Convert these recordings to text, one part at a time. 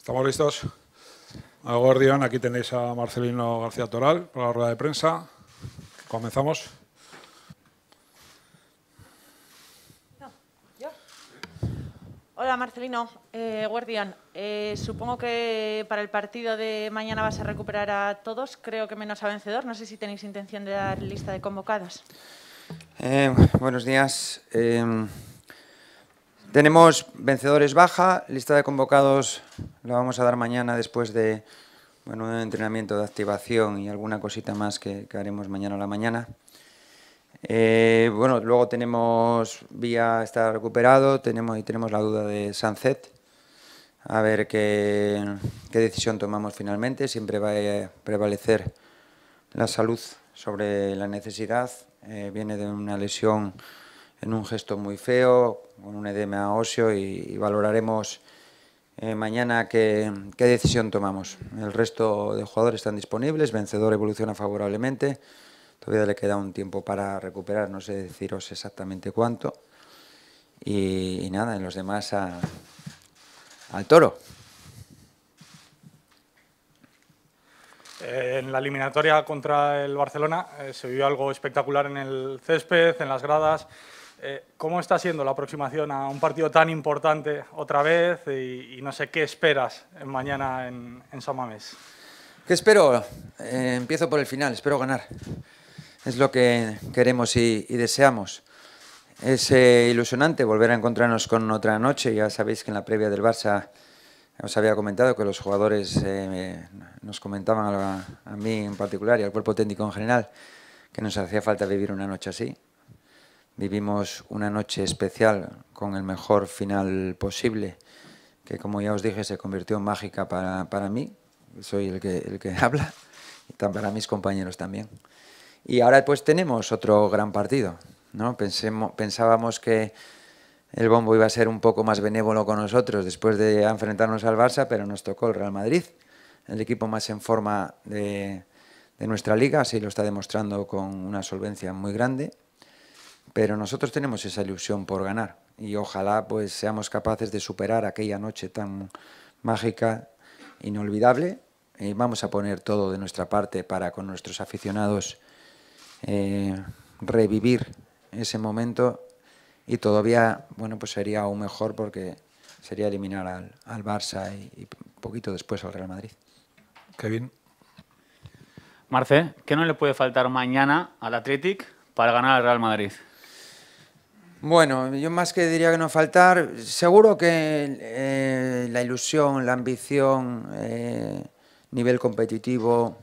¿Estamos listos? Guardián, aquí tenéis a Marcelino García Toral para la rueda de prensa. Comenzamos. Hola Marcelino, eh, Guardián, eh, supongo que para el partido de mañana vas a recuperar a todos, creo que menos a vencedor. No sé si tenéis intención de dar lista de convocados. Eh, buenos días. Tenemos vencedores baja, lista de convocados la vamos a dar mañana después de bueno, un entrenamiento de activación y alguna cosita más que, haremos mañana a la mañana. Eh, bueno, luego tenemos Vía está recuperado, tenemos y tenemos la duda de Sunset, a ver qué, decisión tomamos finalmente. Siempre va a eh, prevalecer la salud sobre la necesidad. Eh, viene de una lesión en un gesto muy feo, con un edema óseo y, valoraremos eh, mañana qué, decisión tomamos. El resto de jugadores están disponibles, Vencedor evoluciona favorablemente, todavía le queda un tiempo para recuperar, no sé deciros exactamente cuánto. Y, nada, en los demás al toro. Eh, en la eliminatoria contra el Barcelona eh, se vio algo espectacular en el césped, en las gradas. Eh, ¿Cómo está siendo la aproximación a un partido tan importante otra vez? Y, no sé qué esperas mañana en, en San Mamés. ¿Qué espero? Eh, empiezo por el final, espero ganar. Es lo que queremos y, deseamos. Es eh, ilusionante volver a encontrarnos con otra noche. Ya sabéis que en la previa del Barça os había comentado que los jugadores nos comentaban a, a mí en particular y al cuerpo técnico en general que nos hacía falta vivir una noche así. Vivimos una noche especial con el mejor final posible, que como ya os dije se convirtió en mágica para, mí, soy el que, el que habla, y para mis compañeros también. Y ahora pues tenemos otro gran partido. ¿no? pensábamos que el Bombo iba a ser un poco más benévolo con nosotros después de enfrentarnos al Barça, pero nos tocó el Real Madrid, el equipo más en forma de, de nuestra liga, así lo está demostrando con una solvencia muy grande pero nosotros tenemos esa ilusión por ganar y ojalá pues seamos capaces de superar aquella noche tan mágica, inolvidable. Y vamos a poner todo de nuestra parte para con nuestros aficionados eh, revivir ese momento y todavía, bueno, pues sería aún mejor porque sería eliminar al, al Barça y, poquito después al Real Madrid. Kevin. Marce, ¿qué no le puede faltar mañana al Athletic para ganar al Real Madrid? Bueno, yo más que diría que no faltar, seguro que eh, la ilusión, la ambición, eh, nivel competitivo,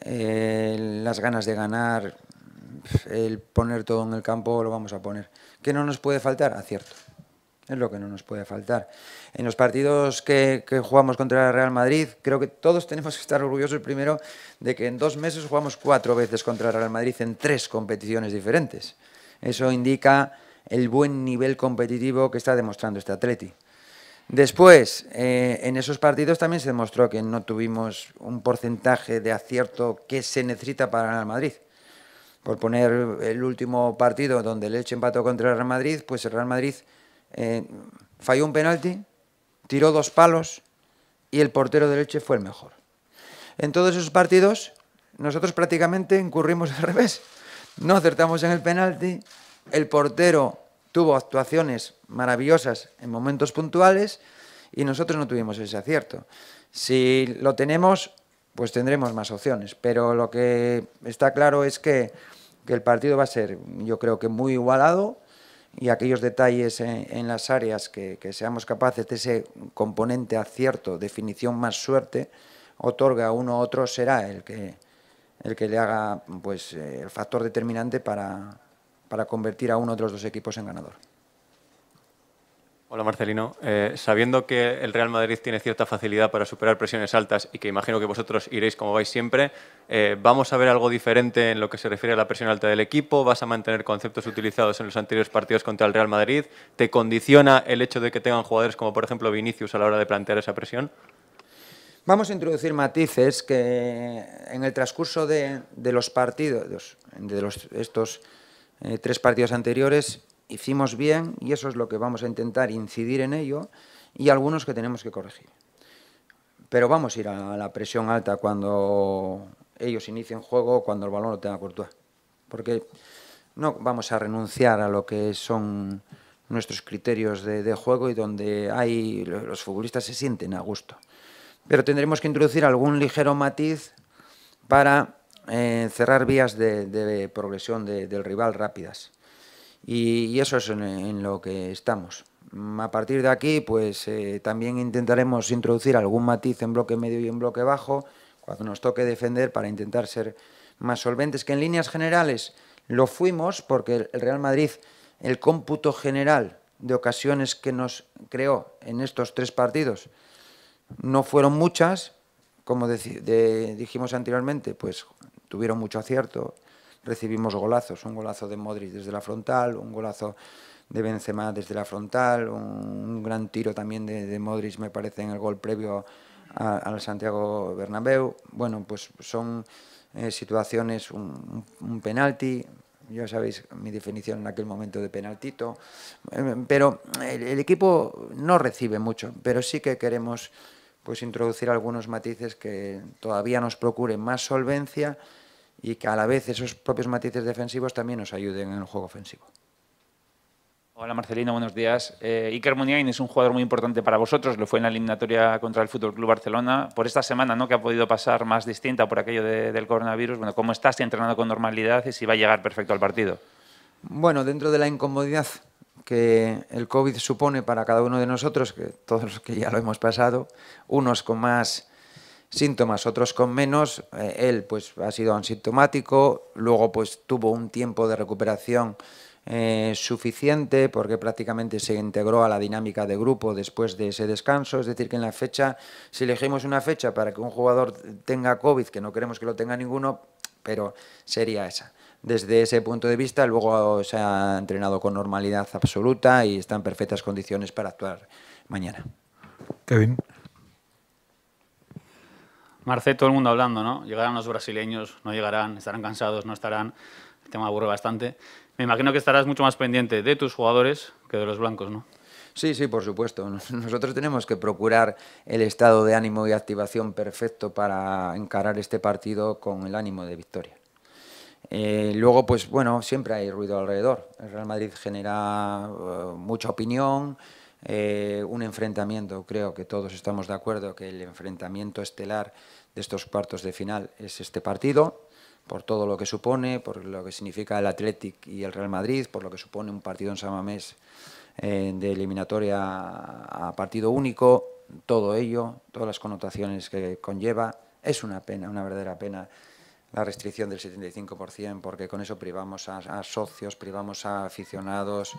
eh, las ganas de ganar, el poner todo en el campo lo vamos a poner. ¿Qué no nos puede faltar? Acierto. Es lo que no nos puede faltar. En los partidos que, jugamos contra el Real Madrid, creo que todos tenemos que estar orgullosos primero de que en dos meses jugamos cuatro veces contra el Real Madrid en tres competiciones diferentes. Eso indica el buen nivel competitivo que está demostrando este Atleti. Después, eh, en esos partidos también se demostró que no tuvimos un porcentaje de acierto que se necesita para ganar Madrid. Por poner el último partido donde el Elche empató contra el Real Madrid, pues el Real Madrid eh, falló un penalti, tiró dos palos y el portero del Elche fue el mejor. En todos esos partidos nosotros prácticamente incurrimos al revés. No acertamos en el penalti. El portero tuvo actuaciones maravillosas en momentos puntuales y nosotros no tuvimos ese acierto. Si lo tenemos, pues tendremos más opciones. Pero lo que está claro es que, el partido va a ser, yo creo que muy igualado y aquellos detalles en, las áreas que, seamos capaces de ese componente acierto, definición más suerte, otorga uno a otro, será el que, el que le haga pues, eh, el factor determinante para, para convertir a uno de los dos equipos en ganador. Hola Marcelino, eh, sabiendo que el Real Madrid tiene cierta facilidad para superar presiones altas y que imagino que vosotros iréis como vais siempre, eh, ¿vamos a ver algo diferente en lo que se refiere a la presión alta del equipo? ¿Vas a mantener conceptos utilizados en los anteriores partidos contra el Real Madrid? ¿Te condiciona el hecho de que tengan jugadores como por ejemplo Vinicius a la hora de plantear esa presión? Vamos a introducir matices que en el transcurso de, los partidos, de estos eh, tres partidos anteriores, hicimos bien y eso es lo que vamos a intentar incidir en ello y algunos que tenemos que corregir. Pero vamos a ir a la presión alta cuando ellos inicien juego, o cuando el balón lo tenga Courtois. Porque no vamos a renunciar a lo que son nuestros criterios de, de juego y donde hay, los futbolistas se sienten a gusto pero tendremos que introducir algún ligero matiz para eh, cerrar vías de, progresión del rival rápidas. Y, eso es en, lo que estamos. Mm, a partir de aquí, pues eh, también intentaremos introducir algún matiz en bloque medio y en bloque bajo, cuando nos toque defender, para intentar ser más solventes, que en líneas generales lo fuimos, porque el Real Madrid, el cómputo general de ocasiones que nos creó en estos tres partidos, no fueron muchas, como dijimos anteriormente, pues tuvieron mucho acierto. Recibimos golazos, un golazo de Modric desde la frontal, un golazo de Benzema desde la frontal, un, gran tiro también de, Modric, me parece, en el gol previo al Santiago Bernabéu. Bueno, pues son eh, situaciones, un, penalti, ya sabéis mi definición en aquel momento de penaltito, eh, pero el equipo no recibe mucho, pero sí que queremos pues introducir algunos matices que todavía nos procuren más solvencia y que a la vez esos propios matices defensivos también nos ayuden en el juego ofensivo. Hola Marcelino, buenos días. Eh, Iker Muniain es un jugador muy importante para vosotros, lo fue en la eliminatoria contra el FC Club Barcelona. Por esta semana, ¿no? Que ha podido pasar más distinta por aquello del coronavirus. Bueno, ¿cómo estás? entrenando con normalidad y si va a llegar perfecto al partido? Bueno, dentro de la incomodidad que el COVID supone para cada uno de nosotros, que todos los que ya lo hemos pasado, unos con más síntomas, otros con menos. Eh, él pues ha sido asintomático, luego pues tuvo un tiempo de recuperación eh, suficiente porque prácticamente se integró a la dinámica de grupo después de ese descanso. Es decir, que en la fecha, si elegimos una fecha para que un jugador tenga COVID, que no queremos que lo tenga ninguno, pero sería esa desde ese punto de vista. Luego se ha entrenado con normalidad absoluta y está en perfectas condiciones para actuar mañana. Kevin. Marce, todo el mundo hablando, ¿no? Llegarán los brasileños, no llegarán, estarán cansados, no estarán. El tema aburre bastante. Me imagino que estarás mucho más pendiente de tus jugadores que de los blancos, ¿no? Sí, sí, por supuesto. Nosotros tenemos que procurar el estado de ánimo y activación perfecto para encarar este partido con el ánimo de victoria. Eh, luego, pues bueno, siempre hay ruido alrededor. El Real Madrid genera eh, mucha opinión, eh, un enfrentamiento, creo que todos estamos de acuerdo que el enfrentamiento estelar de estos cuartos de final es este partido, por todo lo que supone, por lo que significa el Athletic y el Real Madrid, por lo que supone un partido en Samamés Mes de eliminatoria a partido único, todo ello, todas las connotaciones que conlleva. Es una pena, una verdadera pena la restricción del 75%, porque con eso privamos a, socios, privamos a aficionados,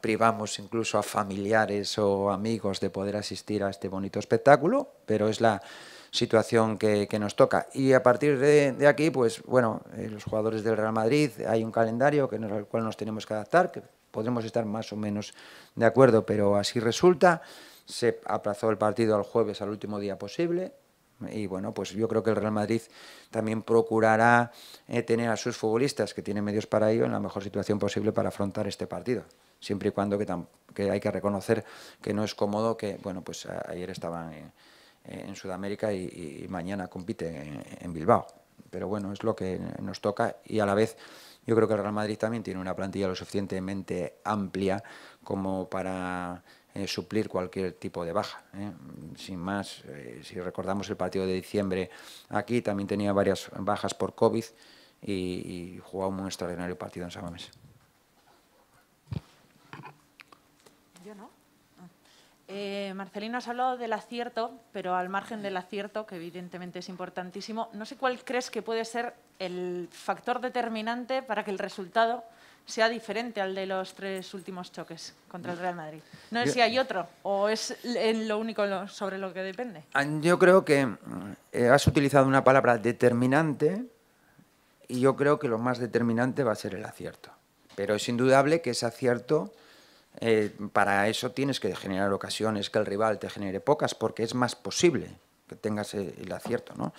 privamos incluso a familiares o amigos de poder asistir a este bonito espectáculo, pero es la situación que, nos toca. Y a partir de, aquí, pues bueno, eh, los jugadores del Real Madrid, hay un calendario que al cual nos tenemos que adaptar, que podremos estar más o menos de acuerdo, pero así resulta. Se aplazó el partido al jueves, al último día posible, y bueno, pues yo creo que el Real Madrid también procurará eh, tener a sus futbolistas, que tienen medios para ello, en la mejor situación posible para afrontar este partido. Siempre y cuando que, hay que reconocer que no es cómodo que, bueno, pues ayer estaban en, Sudamérica y, mañana compiten en Bilbao. Pero bueno, es lo que nos toca y a la vez yo creo que el Real Madrid también tiene una plantilla lo suficientemente amplia como para eh, suplir cualquier tipo de baja. ¿eh? Sin más, eh, si recordamos el partido de diciembre aquí, también tenía varias bajas por COVID y, jugaba un extraordinario partido en Samamés. Yo ah. Marcelino, has hablado del acierto, pero al margen del acierto, que evidentemente es importantísimo, no sé cuál crees que puede ser el factor determinante para que el resultado sea diferente al de los tres últimos choques contra el Real Madrid. No sé si hay otro o es lo único sobre lo que depende. Ah, yo creo que eh, has utilizado una palabra determinante y yo creo que lo más determinante va a ser el acierto. Pero es indudable que ese acierto, eh, para eso tienes que generar ocasiones, que el rival te genere pocas, porque es más posible que tengas el acierto, ¿no?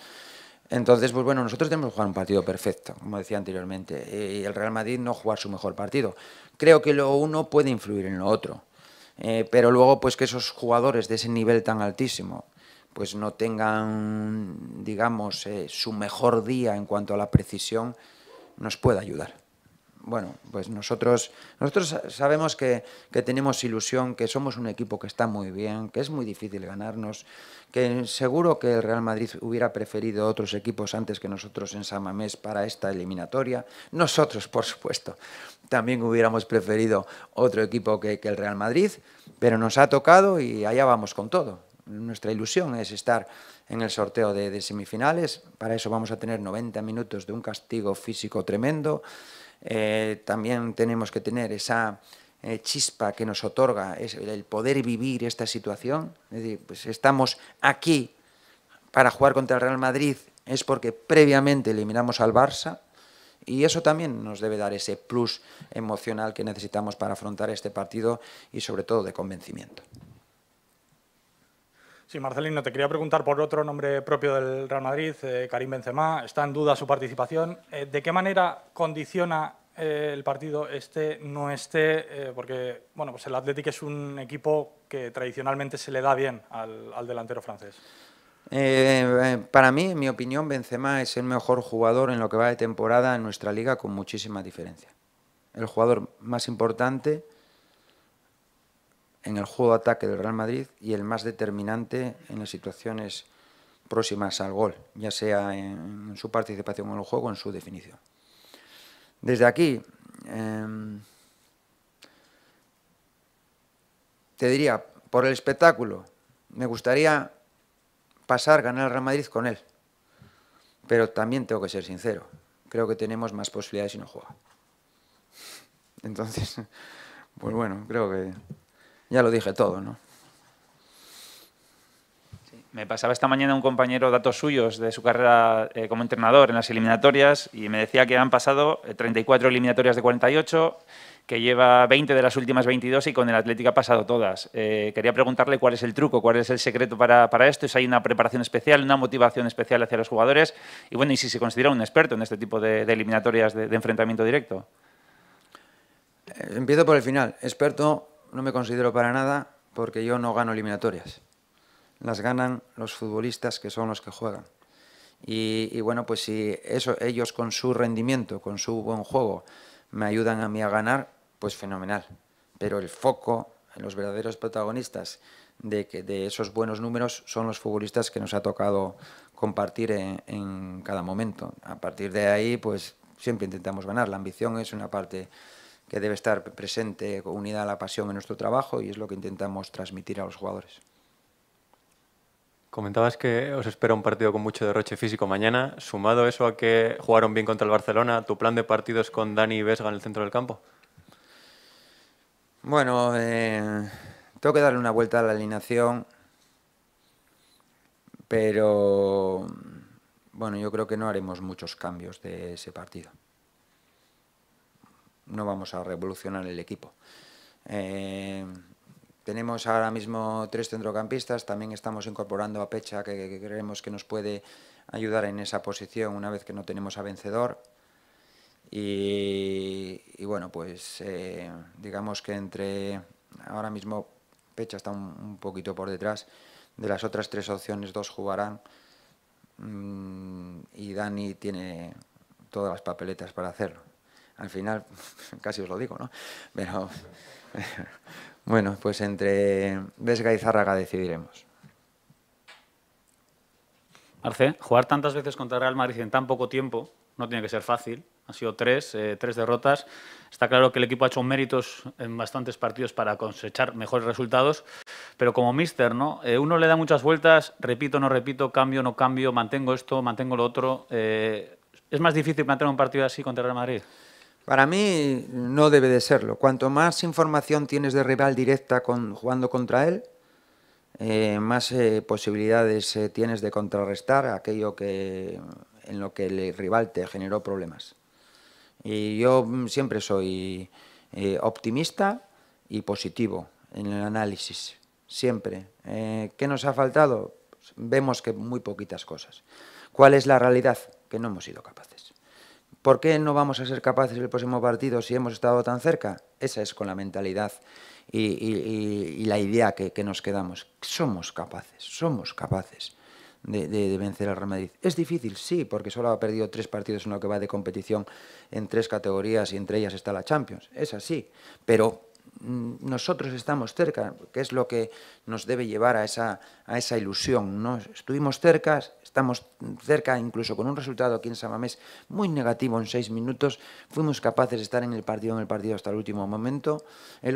Entonces, pues bueno, nosotros tenemos que jugar un partido perfecto, como decía anteriormente, y el Real Madrid no jugar su mejor partido. Creo que lo uno puede influir en lo otro, eh, pero luego pues que esos jugadores de ese nivel tan altísimo pues no tengan, digamos, eh, su mejor día en cuanto a la precisión, nos puede ayudar bueno, pues nosotros, nosotros sabemos que, tenemos ilusión, que somos un equipo que está muy bien, que es muy difícil ganarnos, que seguro que el Real Madrid hubiera preferido otros equipos antes que nosotros en Samamés para esta eliminatoria. Nosotros, por supuesto, también hubiéramos preferido otro equipo que el Real Madrid, pero nos ha tocado y allá vamos con todo nuestra ilusión es estar en el sorteo de, semifinales. Para eso vamos a tener 90 minutos de un castigo físico tremendo. Eh, también tenemos que tener esa eh, chispa que nos otorga el poder vivir esta situación. Es pues estamos aquí para jugar contra el Real Madrid es porque previamente eliminamos al Barça, y eso también nos debe dar ese plus emocional que necesitamos para afrontar este partido y sobre todo de convencimiento. Sí, Marcelino, te quería preguntar por otro nombre propio del Real Madrid, eh, Karim Benzema. Está en duda su participación. Eh, ¿De qué manera condiciona eh, el partido este, no esté? porque bueno, pues el Athletic es un equipo que tradicionalmente se le da bien al, al delantero francés. para mí, en mi opinión, Benzema es el mejor jugador en lo que va de temporada en nuestra liga con muchísima diferencia. El jugador más importante en el juego de ataque del Real Madrid y el más determinante en las situaciones próximas al gol, ya sea en, su participación en el juego o en su definición. Desde aquí, em, te diría, por el espectáculo, me gustaría pasar, ganar al Real Madrid con él, pero también tengo que ser sincero, creo que tenemos más posibilidades si no juega. Entonces, pues bueno, creo que ya lo dije todo, ¿no? Me pasaba esta mañana un compañero datos suyos de su carrera eh, como entrenador en las eliminatorias y me decía que han pasado 34 eh, eliminatorias de 48, que lleva 20 de las últimas 22 y con el Atlético ha pasado todas. Eh, quería preguntarle cuál es el truco, cuál es el secreto para, esto, si hay una preparación especial, una motivación especial hacia los jugadores y bueno, y si se considera un experto en este tipo de, eliminatorias de, de enfrentamiento directo. Empiezo por el final. Experto no me considero para nada porque yo no gano eliminatorias. Las ganan los futbolistas que son los que juegan. Y, bueno, pues si ellos con su rendimiento, con su buen juego, me ayudan a mí a ganar, pues fenomenal. Pero el foco, los verdaderos protagonistas de, esos buenos números son los futbolistas que nos ha tocado compartir en, en cada momento. A partir de ahí, pues siempre intentamos ganar. La ambición es una parte que debe estar presente, unida a la pasión en nuestro trabajo y es lo que intentamos transmitir a los jugadores. Comentabas que os espera un partido con mucho derroche físico mañana. Sumado eso a que jugaron bien contra el Barcelona, ¿tu plan de partidos con Dani y Vesga en el centro del campo? Bueno, eh, tengo que darle una vuelta a la alineación, pero bueno, yo creo que no haremos muchos cambios de ese partido no vamos a revolucionar el equipo. Eh, tenemos ahora mismo tres centrocampistas, también estamos incorporando a Pecha, que, creemos que nos puede ayudar en esa posición una vez que no tenemos a vencedor. Y, bueno, pues eh, digamos que entre ahora mismo Pecha está un, un, poquito por detrás, de las otras tres opciones dos jugarán mm, y Dani tiene todas las papeletas para hacerlo al final casi os lo digo, ¿no? Pero bueno, pues entre Vesga y Zárraga decidiremos. Arce, jugar tantas veces contra Real Madrid en tan poco tiempo no tiene que ser fácil. Han sido tres, eh, tres derrotas. Está claro que el equipo ha hecho méritos en bastantes partidos para cosechar mejores resultados, pero como mister, ¿no? Eh, uno le da muchas vueltas, repito, no repito, cambio, no cambio, mantengo esto, mantengo lo otro. Eh, ¿Es más difícil mantener un partido así contra Real Madrid? Para mí no debe de serlo. Cuanto más información tienes de rival directa con, jugando contra él, eh, más eh, posibilidades eh, tienes de contrarrestar aquello que, en lo que el rival te generó problemas. Y yo mm, siempre soy optimista y positivo en el análisis, siempre. ¿Qué nos ha faltado? Pues vemos que muy poquitas cosas. ¿Cuál es la realidad? Que no hemos sido capaces. ¿Por qué no vamos a ser capaces el próximo partido si hemos estado tan cerca? Esa es con la mentalidad y, la idea que, nos quedamos. Somos capaces, somos capaces de, vencer al Real Madrid. Es difícil, sí, porque solo ha perdido tres partidos en lo que va de competición en tres categorías y entre ellas está la Champions. Es así, pero mm, nosotros estamos cerca, que es lo que nos debe llevar a esa, ilusión. ¿no? Estuvimos cerca estamos cerca, incluso con un resultado aquí en Samamés muy negativo en seis minutos, fuimos capaces de estar en el partido, en el partido hasta el último momento. Eh,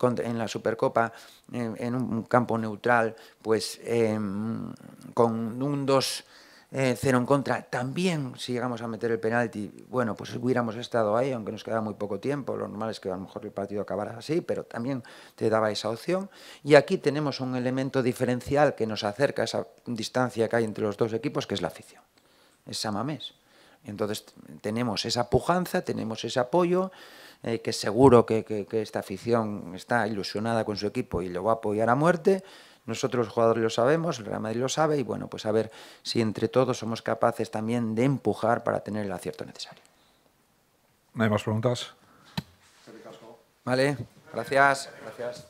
en la Supercopa, eh, en un campo neutral, pues em, con un 2 eh, cero en contra. También, si llegamos a meter el penalti, bueno, pues hubiéramos estado ahí, aunque nos quedaba muy poco tiempo. Lo normal es que a lo mejor el partido acabara así, pero también te daba esa opción. Y aquí tenemos un elemento diferencial que nos acerca a esa distancia que hay entre los dos equipos, que es la afición. Es Samamés. Entonces tenemos esa pujanza, tenemos ese apoyo, eh, que seguro que, que, que esta afición está ilusionada con su equipo y lo va a apoyar a muerte. Nosotros los jugadores lo sabemos, el Real Madrid lo sabe y bueno, pues a ver si entre todos somos capaces también de empujar para tener el acierto necesario. ¿No hay más preguntas? Vale, gracias. Gracias.